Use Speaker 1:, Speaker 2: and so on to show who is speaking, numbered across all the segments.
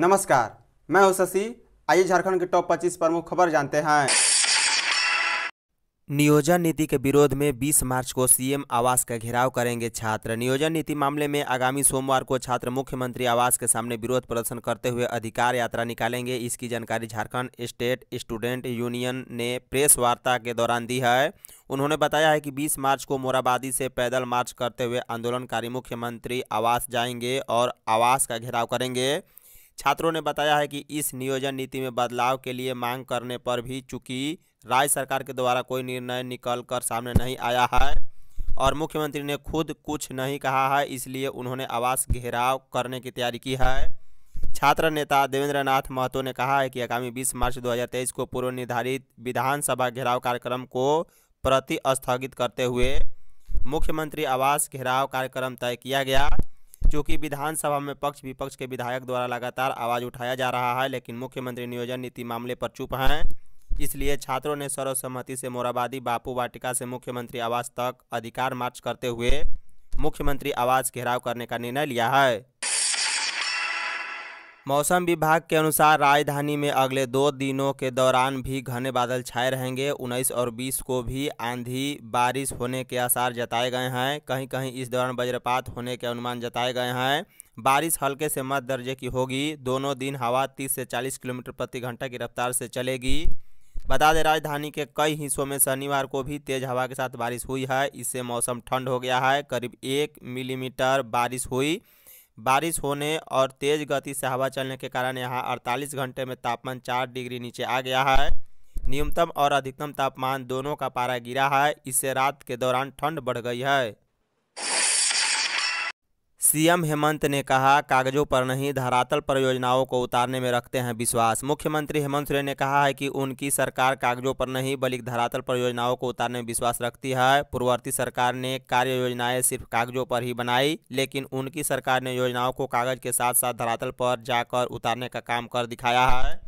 Speaker 1: नमस्कार मैं हूं शशि आइए झारखंड के टॉप 25 प्रमुख खबर जानते हैं नियोजन नीति के विरोध में 20 मार्च को सीएम आवास का घेराव करेंगे छात्र नियोजन नीति मामले में आगामी सोमवार को छात्र मुख्यमंत्री आवास के सामने विरोध प्रदर्शन करते हुए अधिकार यात्रा निकालेंगे इसकी जानकारी झारखंड स्टेट स्टूडेंट यूनियन ने प्रेस वार्ता के दौरान दी है उन्होंने बताया है कि 20 मार्च को मोराबादी से पैदल मार्च करते हुए आंदोलनकारी मुख्यमंत्री आवास जाएंगे और आवास का घेराव करेंगे छात्रों ने बताया है कि इस नियोजन नीति में बदलाव के लिए मांग करने पर भी चूंकि राज्य सरकार के द्वारा कोई निर्णय निकल कर सामने नहीं आया है और मुख्यमंत्री ने खुद कुछ नहीं कहा है इसलिए उन्होंने आवास घेराव करने की तैयारी की है छात्र नेता देवेंद्र नाथ महतो ने कहा है कि आगामी 20 मार्च 2023 को पूर्व निर्धारित विधानसभा घेराव कार्यक्रम को प्रति स्थगित करते हुए मुख्यमंत्री आवास घेराव कार्यक्रम तय किया गया कि विधानसभा में पक्ष विपक्ष के विधायक द्वारा लगातार आवाज़ उठाया जा रहा है लेकिन मुख्यमंत्री नियोजन नीति मामले पर चुप हैं इसलिए छात्रों ने सर्वसम्मति से मोराबादी बापू वाटिका से मुख्यमंत्री आवास तक अधिकार मार्च करते हुए मुख्यमंत्री आवास घेराव करने का निर्णय लिया है मौसम विभाग के अनुसार राजधानी में अगले दो दिनों के दौरान भी घने बादल छाए रहेंगे 19 और 20 को भी आंधी बारिश होने के आसार जताए गए हैं कहीं कहीं इस दौरान वज्रपात होने के अनुमान जताए गए हैं बारिश हल्के से मध्य दर्जे की होगी दोनों दिन हवा 30 से 40 किलोमीटर प्रति घंटा की रफ्तार से चलेगी बता दें राजधानी के कई हिस्सों में शनिवार को भी तेज हवा के साथ बारिश हुई है इससे मौसम ठंड हो गया है करीब एक मिलीमीटर बारिश हुई बारिश होने और तेज़ गति से हवा चलने के कारण यहाँ 48 घंटे में तापमान 4 डिग्री नीचे आ गया है न्यूनतम और अधिकतम तापमान दोनों का पारा गिरा है इससे रात के दौरान ठंड बढ़ गई है सीएम हेमंत ने कहा कागजों पर नहीं धरातल पर योजनाओं को उतारने में रखते हैं विश्वास मुख्यमंत्री हेमंत सोरेन ने कहा है कि उनकी सरकार कागजों पर नहीं बल्कि धरातल पर योजनाओं को उतारने में विश्वास रखती है पूर्ववर्ती सरकार ने कार्य योजनाएं सिर्फ कागजों पर ही बनाई लेकिन उनकी सरकार ने योजनाओं को कागज के साथ साथ धरातल पर जाकर उतारने का काम कर दिखाया है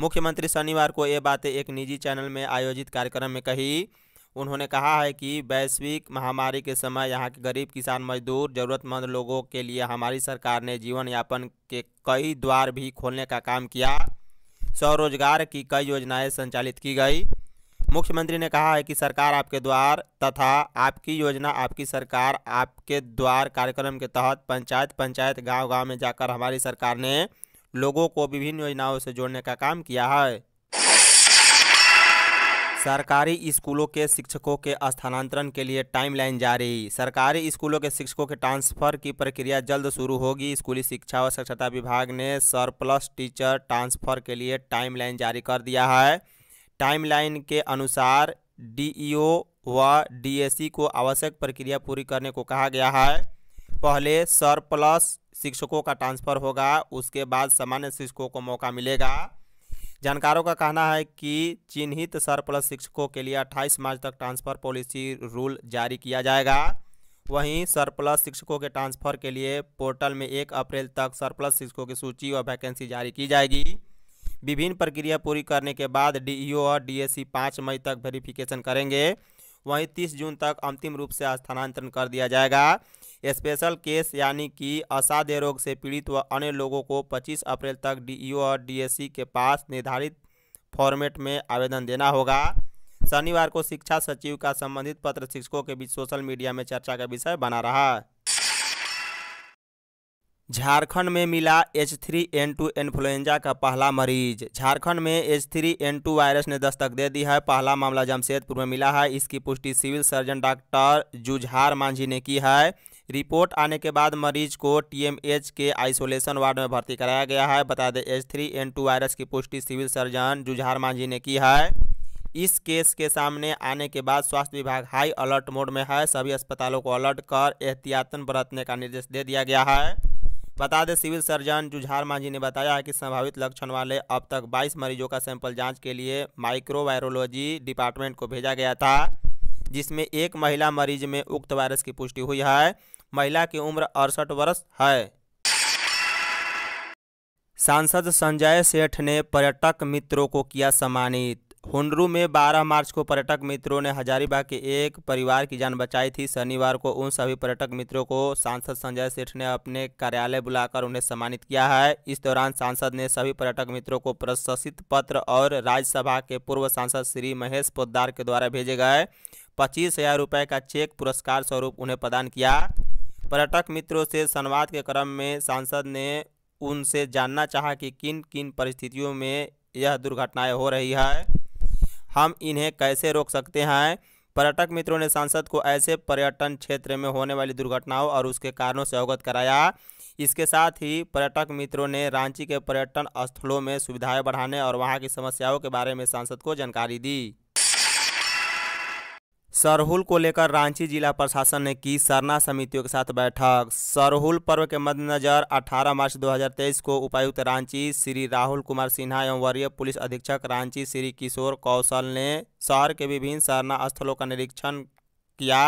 Speaker 1: मुख्यमंत्री शनिवार को ये बातें एक निजी चैनल में आयोजित कार्यक्रम में कही उन्होंने कहा है कि वैश्विक महामारी के समय यहाँ के गरीब किसान मजदूर ज़रूरतमंद लोगों के लिए हमारी सरकार ने जीवन यापन के कई द्वार भी खोलने का काम किया स्वरोजगार की कई योजनाएं संचालित की गई मुख्यमंत्री ने कहा है कि सरकार आपके द्वार तथा आपकी योजना आपकी सरकार आपके द्वार कार्यक्रम के तहत पंचायत पंचायत गांव-गांव में जाकर हमारी सरकार ने लोगों को विभिन्न योजनाओं से जोड़ने का काम किया है सरकारी स्कूलों के शिक्षकों के स्थानांतरण के लिए टाइमलाइन जारी सरकारी स्कूलों के शिक्षकों के ट्रांसफर की प्रक्रिया जल्द शुरू होगी स्कूली शिक्षा और साक्षरता विभाग ने सरप्लस टीचर ट्रांसफर के लिए टाइमलाइन जारी कर दिया है टाइमलाइन के अनुसार डीईओ व डीएसी को आवश्यक प्रक्रिया पूरी करने को कहा गया है पहले सरप्लस शिक्षकों का ट्रांसफर होगा उसके बाद सामान्य शिक्षकों को मौका मिलेगा जानकारों का कहना है कि चिन्हित सर प्लस शिक्षकों के लिए 28 मार्च तक ट्रांसफर पॉलिसी रूल जारी किया जाएगा वहीं सरप्लस शिक्षकों के ट्रांसफर के लिए पोर्टल में एक अप्रैल तक सरप्लस शिक्षकों की सूची और वैकेंसी जारी की जाएगी विभिन्न प्रक्रिया पूरी करने के बाद डीईओ और डीएससी पाँच मई तक वेरिफिकेशन करेंगे वहीं 30 जून तक अंतिम रूप से स्थानांतरण कर दिया जाएगा स्पेशल केस यानी कि असाध्य रोग से पीड़ित व अन्य लोगों को 25 अप्रैल तक डीईओ e और डीएससी के पास निर्धारित फॉर्मेट में आवेदन देना होगा शनिवार को शिक्षा सचिव का संबंधित पत्र शिक्षकों के बीच सोशल मीडिया में चर्चा का विषय बना रहा झारखंड में मिला H three N two influenza का पहला मरीज झारखंड में H three N two virus ने दस्तक दे दी है पहला मामला जमशेदपुर में मिला है इसकी पुष्टि civil surgeon doctor Jujhar Manjhi ने की है रिपोर्ट आने के बाद मरीज को टीएमएच के आइसोलेशन वार्ड में भर्ती कराया गया है बता दें H three N two virus की पुष्टि सिविल सर्जन जुझार मांझी ने की है इस केस के सामने आने के बाद स्वास्थ्य विभाग हाई अलर्ट मोड में है सभी अस्पतालों को अलर्ट कर एहतियातन बरतने का निर्देश दे दिया गया है बता दें सिविल सर्जन जुझार मांझी ने बताया है कि संभावित लक्षण वाले अब तक 22 मरीजों का सैंपल जांच के लिए माइक्रोवायरोलॉजी डिपार्टमेंट को भेजा गया था जिसमें एक महिला मरीज में उक्त वायरस की पुष्टि हुई है महिला की उम्र अड़सठ वर्ष है सांसद संजय सेठ ने पर्यटक मित्रों को किया सम्मानित हुनरू में 12 मार्च को पर्यटक मित्रों ने हजारीबाग के एक परिवार की जान बचाई थी शनिवार को उन सभी पर्यटक मित्रों को सांसद संजय सेठ ने अपने कार्यालय बुलाकर उन्हें सम्मानित किया है इस दौरान सांसद ने सभी पर्यटक मित्रों को प्रशंसित पत्र और राज्यसभा के पूर्व सांसद श्री महेश पोद्दार के द्वारा भेजे गए पच्चीस हजार रुपये का चेक पुरस्कार स्वरूप उन्हें प्रदान किया पर्यटक मित्रों से संवाद के क्रम में सांसद ने उनसे जानना चाहा कि किन किन परिस्थितियों में यह दुर्घटनाएं हो रही है हम इन्हें कैसे रोक सकते हैं पर्यटक मित्रों ने सांसद को ऐसे पर्यटन क्षेत्र में होने वाली दुर्घटनाओं और उसके कारणों से अवगत कराया इसके साथ ही पर्यटक मित्रों ने रांची के पर्यटन स्थलों में सुविधाएं बढ़ाने और वहां की समस्याओं के बारे में सांसद को जानकारी दी सरहुल को लेकर रांची जिला प्रशासन ने की सरना समितियों के साथ बैठक सरहुल पर्व के मद्देनजर 18 मार्च 2023 को उपायुक्त रांची श्री राहुल कुमार सिन्हा एवं वरीय पुलिस अधीक्षक रांची श्री किशोर कौशल ने शहर के विभिन्न सरना स्थलों का निरीक्षण किया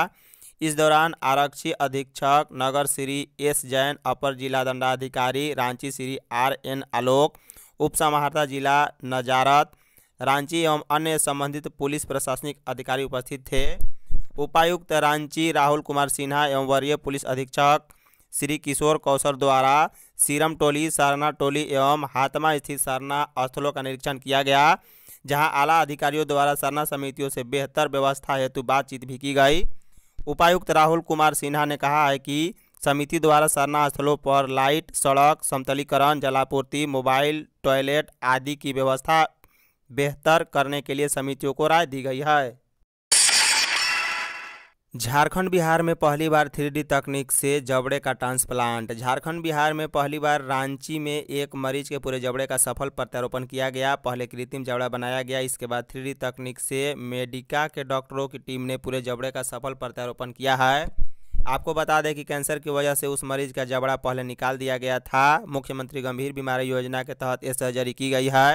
Speaker 1: इस दौरान आरक्षी अधीक्षक नगर श्री एस जैन अपर जिला दंडाधिकारी रांची श्री आर एन आलोक उप जिला नजारत रांची एवं अन्य संबंधित पुलिस प्रशासनिक अधिकारी उपस्थित थे उपायुक्त रांची राहुल कुमार सिन्हा एवं वरीय पुलिस अधीक्षक श्री किशोर कौशल द्वारा सीरम टोली सरना टोली एवं हाथमा स्थित सरना स्थलों का निरीक्षण किया गया जहां आला अधिकारियों द्वारा सरना समितियों से बेहतर व्यवस्था हेतु बातचीत भी की गई उपायुक्त राहुल कुमार सिन्हा ने कहा है कि समिति द्वारा सरना स्थलों पर लाइट सड़क समतलीकरण जलापूर्ति मोबाइल टॉयलेट आदि की व्यवस्था बेहतर करने के लिए समितियों को राय दी गई है झारखंड बिहार में पहली बार थ्री तकनीक से जबड़े का ट्रांसप्लांट झारखंड बिहार में पहली बार रांची में एक मरीज के पूरे जबड़े का सफल प्रत्यारोपण किया गया पहले कृत्रिम जबड़ा बनाया गया इसके बाद थ्री तकनीक से मेडिका के डॉक्टरों की टीम ने पूरे जबड़े का सफल प्रत्यारोपण किया है आपको बता दें कि कैंसर की वजह से उस मरीज का जबड़ा पहले निकाल दिया गया था मुख्यमंत्री गंभीर बीमारी योजना के तहत ये सर्जरी की गई है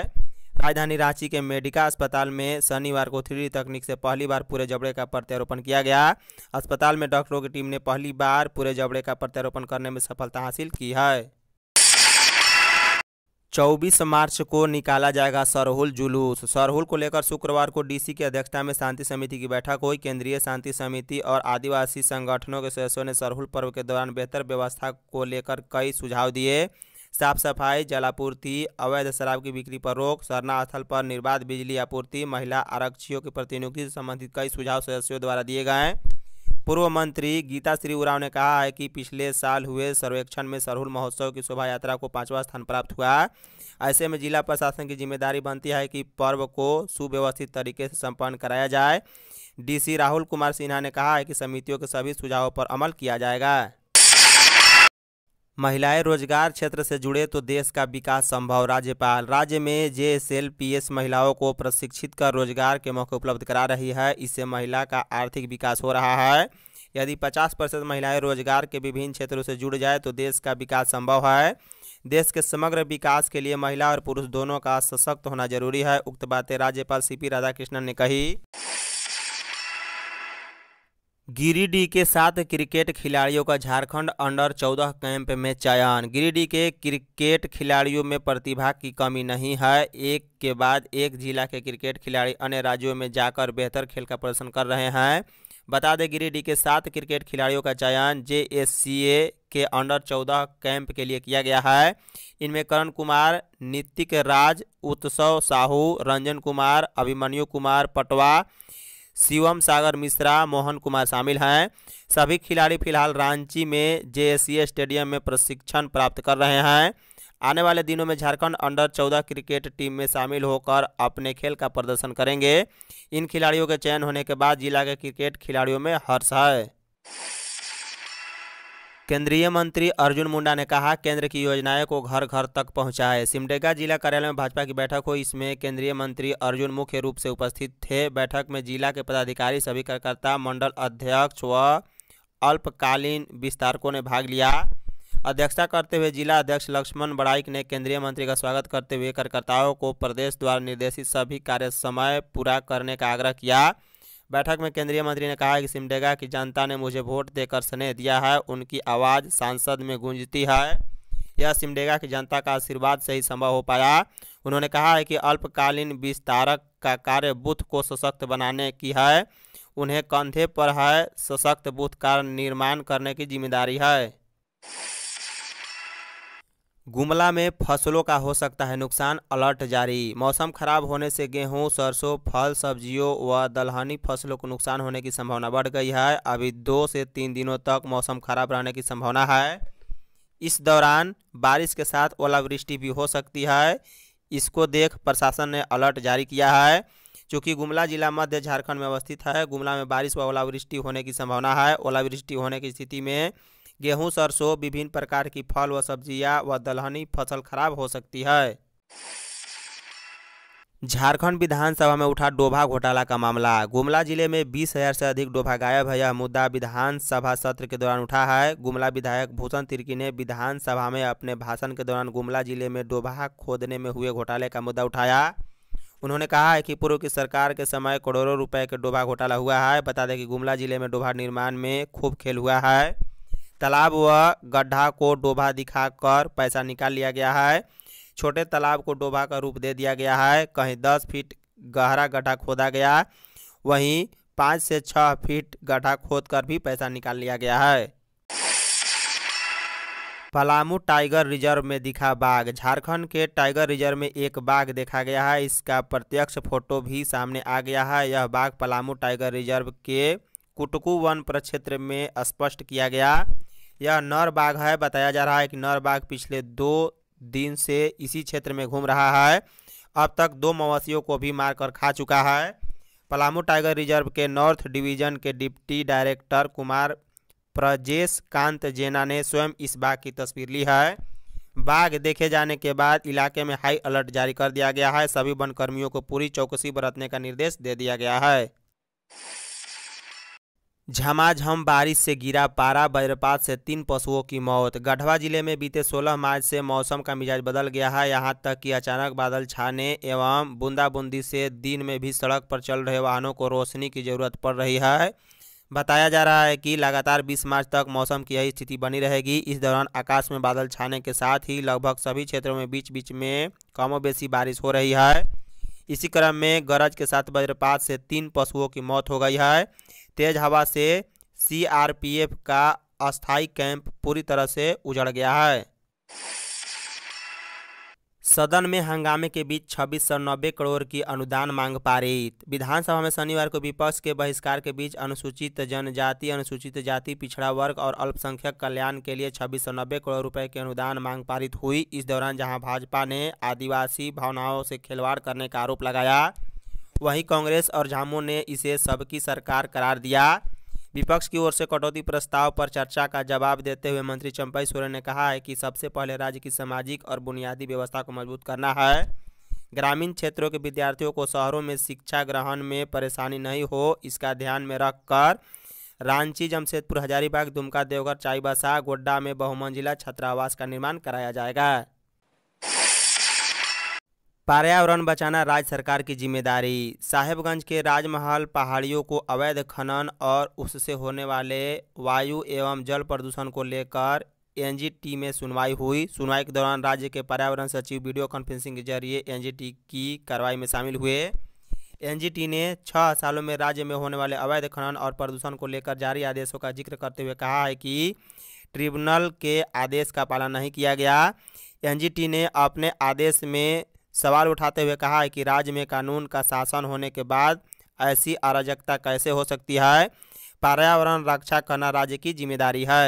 Speaker 1: राजधानी रांची के मेडिका अस्पताल में शनिवार को थ्री तकनीक से पहली बार पूरे जबड़े का प्रत्यारोपण किया गया अस्पताल में डॉक्टरों की टीम ने पहली बार पूरे जबड़े का प्रत्यारोपण करने में सफलता हासिल की है 24 मार्च को निकाला जाएगा सरहुल जुलूस सरहुल को लेकर शुक्रवार को डीसी की अध्यक्षता में शांति समिति की बैठक हुई केंद्रीय शांति समिति और आदिवासी संगठनों के सदस्यों ने सरहुल पर्व के दौरान बेहतर व्यवस्था को लेकर कई सुझाव दिए साफ सफाई जलापूर्ति अवैध शराब की बिक्री पर रोक सरना स्थल पर निर्बाध बिजली आपूर्ति महिला आरक्षियों के प्रतिनिधि से संबंधित कई सुझाव सदस्यों द्वारा दिए गए हैं पूर्व मंत्री गीता श्री उराव ने कहा है कि पिछले साल हुए सर्वेक्षण में सरहुल महोत्सव की शोभा यात्रा को पांचवा स्थान प्राप्त हुआ ऐसे में जिला प्रशासन की जिम्मेदारी बनती है कि पर्व को सुव्यवस्थित तरीके से संपन्न कराया जाए डीसी राहुल कुमार सिन्हा ने कहा है कि समितियों के सभी सुझावों पर अमल किया जाएगा महिलाएं रोजगार क्षेत्र से जुड़े तो देश का विकास संभव राज्यपाल राज्य में J S L P S महिलाओं को प्रशिक्षित कर रोजगार के मौके उपलब्ध करा रही है इससे महिला का आर्थिक विकास हो रहा है यदि 50 प्रतिशत महिलाएँ रोजगार के विभिन्न क्षेत्रों से जुड़ जाए तो देश का विकास संभव है देश के समग्र विकास के लिए महिला और पुरुष दोनों का सशक्त होना जरूरी है उक्त बातें राज्यपाल सी पी राधाकृष्णन ने कही गिरिडीह के सात क्रिकेट खिलाड़ियों का झारखंड अंडर चौदह कैंप में चयन गिरिडीह के क्रिकेट खिलाड़ियों में प्रतिभा की कमी नहीं है एक के बाद एक जिला के क्रिकेट खिलाड़ी अन्य राज्यों में जाकर बेहतर खेल का प्रदर्शन कर रहे हैं बता दें गिरिडीह के सात क्रिकेट खिलाड़ियों का चयन जे के अंडर चौदह कैंप के लिए किया गया है इनमें करण कुमार नितिक राज उत्सव साहू रंजन कुमार अभिमन्यु कुमार पटवा शिवम सागर मिश्रा मोहन कुमार शामिल हैं सभी खिलाड़ी फिलहाल रांची में जे स्टेडियम में प्रशिक्षण प्राप्त कर रहे हैं आने वाले दिनों में झारखंड अंडर चौदह क्रिकेट टीम में शामिल होकर अपने खेल का प्रदर्शन करेंगे इन खिलाड़ियों के चयन होने के बाद जिला के क्रिकेट खिलाड़ियों में हर्ष है केंद्रीय मंत्री अर्जुन मुंडा ने कहा केंद्र की योजनाएं को घर घर तक पहुंचाए सिमडेगा जिला कार्यालय में भाजपा की बैठक हुई इसमें केंद्रीय मंत्री अर्जुन मुख्य रूप से उपस्थित थे बैठक में जिला के पदाधिकारी सभी कार्यकर्ता मंडल अध्यक्ष व अल्पकालीन विस्तारकों ने भाग लिया अध्यक्षता करते हुए जिला अध्यक्ष लक्ष्मण बड़ाइक ने केंद्रीय मंत्री का स्वागत करते हुए कार्यकर्ताओं को प्रदेश द्वारा निर्देशित सभी कार्य समय पूरा करने का आग्रह किया बैठक में केंद्रीय मंत्री ने कहा कि सिमडेगा की जनता ने मुझे वोट देकर स्नेह दिया है उनकी आवाज़ सांसद में गूंजती है यह सिमडेगा की जनता का आशीर्वाद से ही संभव हो पाया उन्होंने कहा है कि अल्पकालीन विस्तारक का कार्य बूथ को सशक्त बनाने की है उन्हें कंधे पर है सशक्त बूथ का निर्माण करने की जिम्मेदारी है गुमला में फसलों का हो सकता है नुकसान अलर्ट जारी मौसम खराब होने से गेहूं सरसों फल सब्जियों व दलहनी फसलों को नुकसान होने की संभावना बढ़ गई है अभी दो से तीन दिनों तक मौसम खराब रहने की संभावना है इस दौरान बारिश के साथ ओलावृष्टि भी हो सकती है इसको देख प्रशासन ने अलर्ट जारी किया है चूँकि गुमला जिला मध्य झारखंड में अवस्थित है गुमला में बारिश व ओलावृष्टि होने की संभावना है ओलावृष्टि होने की स्थिति में गेहूं सरसों विभिन्न प्रकार की फल व सब्जियां व दलहनी फसल खराब हो सकती है झारखंड विधानसभा में उठा डोभा घोटाला का मामला गुमला जिले में बीस हजार से अधिक डोभा गायब है यह मुद्दा विधानसभा सत्र के दौरान उठा है गुमला विधायक भूषण तिर्की ने विधानसभा में अपने भाषण के दौरान गुमला जिले में डोभा खोदने में हुए घोटाले का मुद्दा उठाया उन्होंने कहा है कि पूर्व की सरकार के समय करोड़ों रुपए के डोभा घोटाला हुआ है बता दें कि गुमला जिले में डोभा निर्माण में खूब खेल हुआ है तालाब व गड्ढा को डोभा दिखाकर पैसा निकाल लिया गया है छोटे तालाब को डोभा का रूप दे दिया गया है कहीं दस फीट गहरा गड्ढा खोदा गया वहीं पाँच से छः फीट गड्ढा खोद कर भी पैसा निकाल लिया गया है पलामू टाइगर रिजर्व में दिखा बाघ झारखंड के टाइगर रिजर्व में एक बाघ देखा गया है इसका प्रत्यक्ष फोटो भी सामने आ गया है यह बाघ पलामू टाइगर रिजर्व के कुटकू वन प्रक्षेत्र में स्पष्ट किया गया यह नर बाघ है बताया जा रहा है कि नर बाघ पिछले दो दिन से इसी क्षेत्र में घूम रहा है अब तक दो मवासियों को भी मारकर खा चुका है पलामू टाइगर रिजर्व के नॉर्थ डिवीजन के डिप्टी डायरेक्टर कुमार प्रजेश कांत जेना ने स्वयं इस बाघ की तस्वीर ली है बाघ देखे जाने के बाद इलाके में हाई अलर्ट जारी कर दिया गया है सभी वनकर्मियों को पूरी चौकसी बरतने का निर्देश दे दिया गया है झमाझम बारिश से गिरा पारा वज्रपात से तीन पशुओं की मौत गढ़वा जिले में बीते 16 मार्च से मौसम का मिजाज बदल गया है यहां तक कि अचानक बादल छाने एवं बूंदाबूंदी से दिन में भी सड़क पर चल रहे वाहनों को रोशनी की जरूरत पड़ रही है बताया जा रहा है कि लगातार 20 मार्च तक मौसम की यही स्थिति बनी रहेगी इस दौरान आकाश में बादल छाने के साथ ही लगभग सभी क्षेत्रों में बीच बीच में कमो बारिश हो रही है इसी क्रम में गरज के साथ वज्रपात से तीन पशुओं की मौत हो गई है तेज हवा से सीआरपीएफ का अस्थायी कैंप पूरी तरह से उजड़ गया है सदन में हंगामे के बीच छब्बीस सौ नब्बे करोड़ की अनुदान मांग पारित विधानसभा में शनिवार को विपक्ष के बहिष्कार के बीच अनुसूचित जनजाति अनुसूचित जाति पिछड़ा वर्ग और अल्पसंख्यक कल्याण के लिए छब्बीस सौ नब्बे करोड़ रुपए की अनुदान मांग पारित हुई इस दौरान जहां भाजपा ने आदिवासी भावनाओं से खिलवाड़ करने का आरोप लगाया वहीं कांग्रेस और झामो ने इसे सबकी सरकार करार दिया विपक्ष की ओर से कटौती प्रस्ताव पर चर्चा का जवाब देते हुए मंत्री चंपाई सोरेन ने कहा है कि सबसे पहले राज्य की सामाजिक और बुनियादी व्यवस्था को मजबूत करना है ग्रामीण क्षेत्रों के विद्यार्थियों को शहरों में शिक्षा ग्रहण में परेशानी नहीं हो इसका ध्यान में रखकर रांची जमशेदपुर हजारीबाग दुमका देवघर चाईबासा गोड्डा में बहुमंजिला छात्रावास का निर्माण कराया जाएगा पर्यावरण बचाना राज्य सरकार की जिम्मेदारी साहेबगंज के राजमहल पहाड़ियों को अवैध खनन और उससे होने वाले वायु एवं जल प्रदूषण को लेकर एनजीटी में सुनवाई हुई सुनवाई के दौरान राज्य के पर्यावरण सचिव वीडियो कॉन्फ्रेंसिंग के जरिए एनजीटी की कार्रवाई में शामिल हुए एनजीटी ने छः सालों में राज्य में होने वाले अवैध खनन और प्रदूषण को लेकर जारी आदेशों का जिक्र करते हुए कहा है कि ट्रिब्यूनल के आदेश का पालन नहीं किया गया एनजीटी ने अपने आदेश में सवाल उठाते हुए कहा है कि राज्य में कानून का शासन होने के बाद ऐसी अराजकता कैसे हो सकती है पर्यावरण रक्षा करना राज्य की जिम्मेदारी है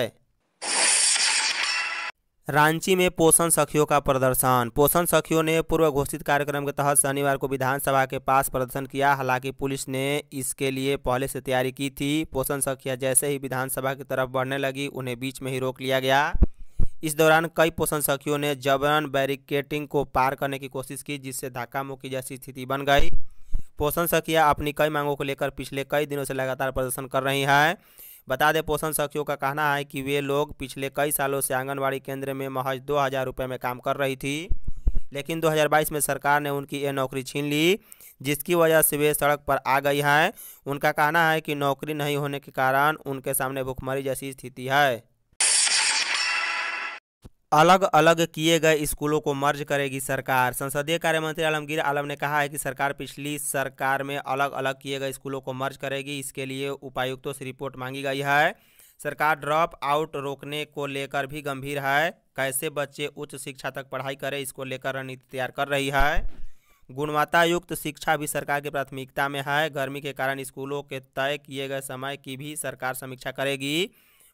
Speaker 1: रांची में पोषण सखियों का प्रदर्शन पोषण सखियों ने पूर्व घोषित कार्यक्रम के तहत शनिवार को विधानसभा के पास प्रदर्शन किया हालांकि पुलिस ने इसके लिए पहले से तैयारी की थी पोषण सखियां जैसे ही विधानसभा की तरफ बढ़ने लगी उन्हें बीच में ही रोक लिया गया इस दौरान कई पोषण सखियों ने जबरन बैरिकेटिंग को पार करने की कोशिश की जिससे धक्का मुक्की जैसी स्थिति बन गई पोषण सखिया अपनी कई मांगों को लेकर पिछले कई दिनों से लगातार प्रदर्शन कर रही हैं बता दें पोषण सखियों का कहना है कि वे लोग पिछले कई सालों से आंगनबाड़ी केंद्र में महज दो हज़ार रुपये में काम कर रही थी लेकिन 2022 में सरकार ने उनकी ये नौकरी छीन ली जिसकी वजह से वे सड़क पर आ गई हैं उनका कहना है कि नौकरी नहीं होने के कारण उनके सामने भुखमरी जैसी स्थिति है अलग अलग किए गए स्कूलों को मर्ज करेगी सरकार संसदीय कार्य मंत्री आलमगीर आलम ने कहा है कि सरकार पिछली सरकार में अलग अलग किए गए स्कूलों को मर्ज करेगी इसके लिए उपायुक्तों से रिपोर्ट मांगी गई है सरकार ड्रॉप आउट रोकने को लेकर भी गंभीर है कैसे बच्चे उच्च शिक्षा तक पढ़ाई करें इसको लेकर रणनीति तैयार कर रही है गुणवत्तायुक्त शिक्षा भी सरकार की प्राथमिकता में है गर्मी के कारण स्कूलों के तय किए गए समय की भी सरकार समीक्षा करेगी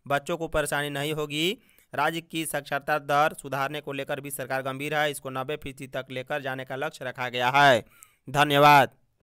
Speaker 1: बच्चों को परेशानी नहीं होगी राज्य की साक्षरता दर सुधारने को लेकर भी सरकार गंभीर है इसको नब्बे फीसदी तक लेकर जाने का लक्ष्य रखा गया है धन्यवाद